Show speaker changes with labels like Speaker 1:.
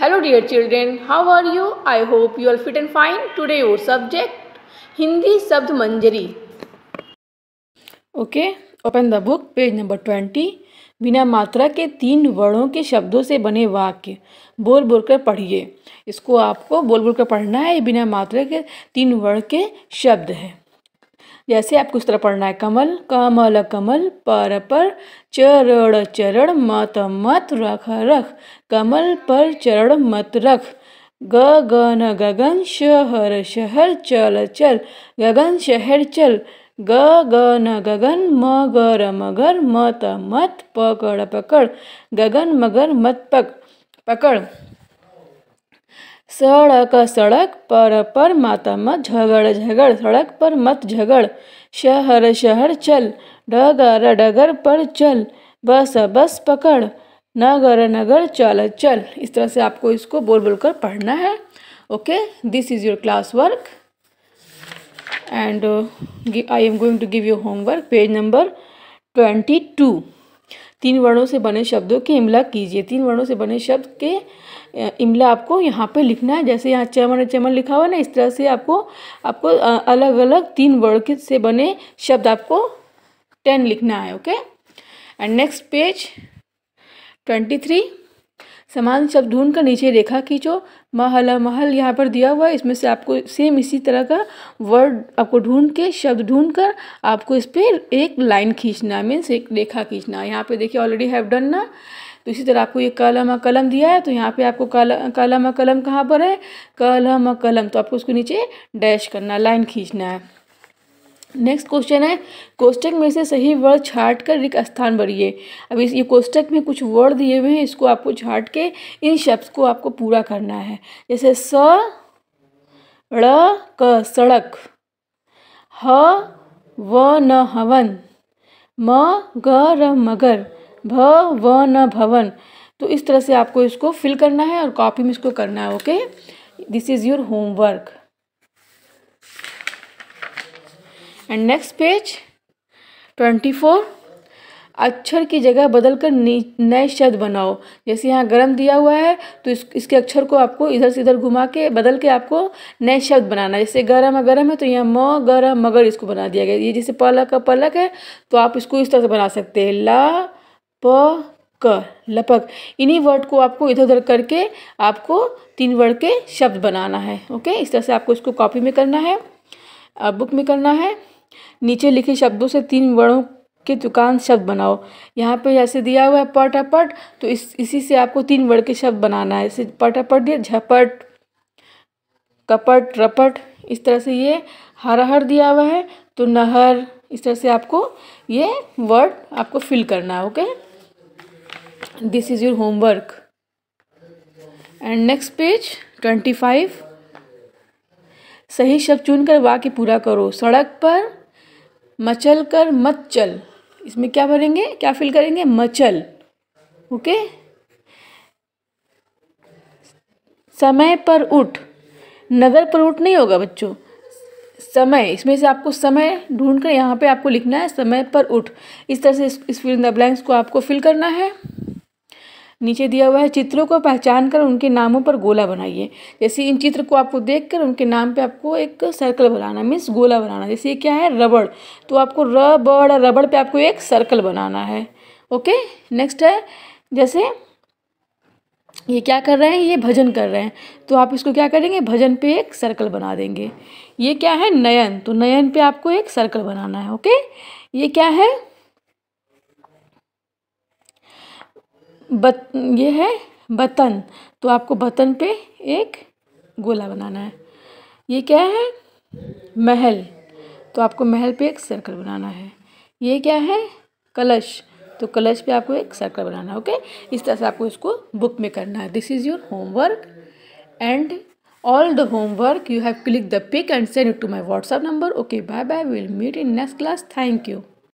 Speaker 1: hello dear children how are you I hope you are fit and fine today your subject Hindi Shabd Manjari okay open the book page number twenty बिना मात्रा के तीन वर्णों के शब्दों से बने वाक्य बोल बोल कर पढ़िए इसको आपको बोल बोल कर पढ़ना है बिना मात्रा के तीन वर्ण के शब्द हैं जैसे आपको उस तरह पढ़ना है कमल कमल कमल पर पर चरण चरण मत मत रख रख कमल पर चरण मत रख गगन गगन शहर शहर चल चल गगन शहर चल गगन गगन मगर मगर मत मत पकड़ पकड़ गगन मगर मत पक पकड़ सड़क सड़क पर पर माता मत झगड़ झगड़ सड़क पर मत झगड़ शहर शहर चल डगर डगर पर चल बस बस पकड़ नगर नगर चल चल इस तरह से आपको इसको बोल बोल कर पढ़ना है okay this is your class work and I am going to give you homework page number twenty two तीन वर्णों से बने शब्दों के इमला कीजिए तीन वर्णों से बने शब्द के इमला आपको यहाँ पे लिखना है जैसे यहाँ चमन चमन लिखा हुआ ना इस तरह से आपको आपको अलग अलग तीन वर्ण के से बने शब्द आपको टेन लिखना है okay and next page twenty three समान शब्द ढूंढ कर नीचे रेखा खींचो महल महल यहाँ पर दिया हुआ है इसमें से आपको सेम इसी तरह का वर्ड आपको ढूंढ के शब्द ढूंढ कर आपको इस पर एक लाइन खींचना है मीन्स एक रेखा खींचना है यहाँ पर देखिए ऑलरेडी हैव डन ना तो इसी तरह आपको ये कलम कलम दिया है तो यहाँ पे आपको कलम कलम कलम कहाँ पर है कलम कलम तो आपको उसको नीचे डैश करना लाइन खींचना है नेक्स्ट क्वेश्चन है कोष्टक में से सही वर्ड छाट कर रिक्त स्थान भरिए अब इस ये कोष्टक में कुछ वर्ड दिए हुए हैं इसको आपको छाट के इन शब्द को आपको पूरा करना है जैसे स ड़ क सड़क ह व न हवन म ग र मगर भ व न भवन तो इस तरह से आपको इसको फिल करना है और कॉपी में इसको करना है okay this is your homework and next page twenty four अक्षर की जगह बदलकर नए शब्द बनाओ जैसे यहाँ गर्म दिया हुआ है तो इस, इसके अक्षर को आपको इधर से इधर घुमा के बदल के आपको नए शब्द बनाना है जैसे गर्म गर्म है तो यहाँ म गरम मगर इसको बना दिया गया ये जैसे पलक का पलक है तो आप इसको इस तरह से बना सकते हैं ला प क लपक इन्हीं वर्ड को आपको इधर उधर करके आपको तीन वर्ड के शब्द बनाना है ओके इस तरह से आपको इसको कॉपी में करना है बुक में करना है नीचे लिखे शब्दों से तीन वर्णों के दुकान शब्द बनाओ यहाँ पे जैसे दिया हुआ है पटापट तो इस इसी से आपको तीन वर्ण के शब्द बनाना है जैसे पटापट दिया झपट कपट रपट इस तरह से ये हराहर दिया हुआ है तो नहर इस तरह से आपको ये वर्ड आपको फिल करना है okay this is your homework and next page twenty five सही शब्द चुनकर वाक्य पूरा करो सड़क पर मचल कर मत चल इसमें क्या भरेंगे क्या फिल करेंगे मचल ओके समय पर उठ नगर पर उठ नहीं होगा बच्चों समय इसमें से आपको समय ढूंढ कर यहाँ पर आपको लिखना है समय पर उठ इस तरह से इस, फिल द ब्लैंक्स को आपको फिल करना है नीचे दिया हुआ है चित्रों को पहचान कर उनके नामों पर गोला बनाइए जैसे इन चित्र को आपको देख कर उनके नाम पर आपको एक सर्कल बनाना मीन्स गोला बनाना जैसे ये क्या है रबड़ तो आपको रबड़ रबड़ पे आपको एक सर्कल बनाना है ओके नेक्स्ट है जैसे ये क्या कर रहे हैं ये भजन कर रहे हैं तो आप इसको क्या करेंगे भजन पे एक सर्कल बना देंगे ये क्या है नयन तो नयन पे आपको एक सर्कल बनाना है ओके ये क्या है बत ये है बतन तो आपको बतन पे एक गोला बनाना है ये क्या है महल तो आपको महल पे एक सर्कल बनाना है ये क्या है कलश तो कलश पे आपको एक सर्कल बनाना है ओके इस तरह से आपको इसको बुक में करना है this is your homework and all the homework you have click the pic and send it to my WhatsApp number okay bye bye will meet in next class thank you